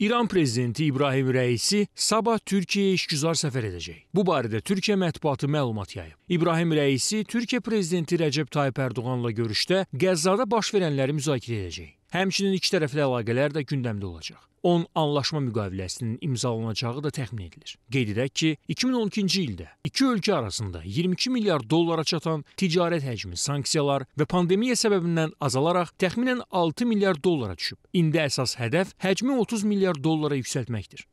İran prezidenti İbrahim Rəisi sabah Türkiyəyə işgüzar səfər edəcək. Bu barədə Türkiyə mətbuatı məlumat yayıb. İbrahim Rəisi Türkiyə prezidenti Rəcəb Tayyip Ərdoğanla görüşdə Qəzzada baş verənləri müzakirə edəcək. Həmçinin ikitərəfli əlaqələr də gündəmdə olacaq. 10 anlaşma müqaviləsinin imzalanacağı da təxmin edilir. Qeyd edək ki, 2012-ci ildə iki ölkə arasında 22 milyard dollara çatan ticarət həcmi sanksiyalar və pandemiya səbəbindən azalaraq təxminən 6 milyard dollara düşüb. İndi əsas hədəf həcmi 30 milyard dollara yüksəltməkdir.